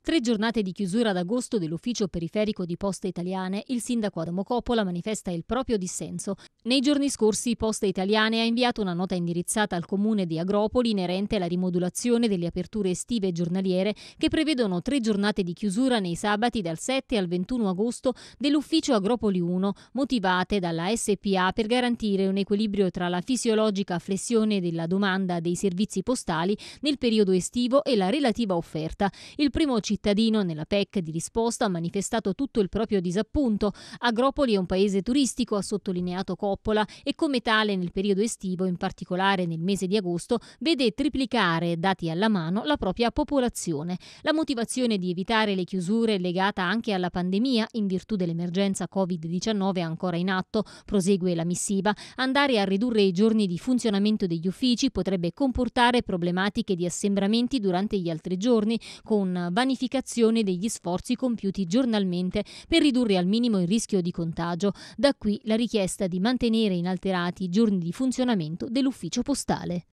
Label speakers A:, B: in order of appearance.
A: Tre giornate di chiusura ad agosto dell'ufficio periferico di Poste Italiane, il sindaco Adamo Coppola manifesta il proprio dissenso. Nei giorni scorsi Poste Italiane ha inviato una nota indirizzata al comune di Agropoli inerente alla rimodulazione delle aperture estive e giornaliere che prevedono tre giornate di chiusura nei sabati dal 7 al 21 agosto dell'ufficio Agropoli 1, motivate dalla SPA per garantire un equilibrio tra la fisiologica flessione della domanda dei servizi postali nel periodo estivo e la relativa offerta. Il primo cittadino nella PEC di risposta ha manifestato tutto il proprio disappunto. Agropoli è un paese turistico, ha sottolineato Coppola, e come tale nel periodo estivo, in particolare nel mese di agosto, vede triplicare, dati alla mano, la propria popolazione. La motivazione di evitare le chiusure è legata anche alla pandemia in virtù dell'emergenza Covid-19 ancora in atto, prosegue la missiva. Andare a ridurre i giorni di funzionamento degli uffici potrebbe comportare problematiche di assembramenti durante gli altri giorni, con vanificazione pianificazione degli sforzi compiuti giornalmente per ridurre al minimo il rischio di contagio. Da qui la richiesta di mantenere inalterati i giorni di funzionamento dell'ufficio postale.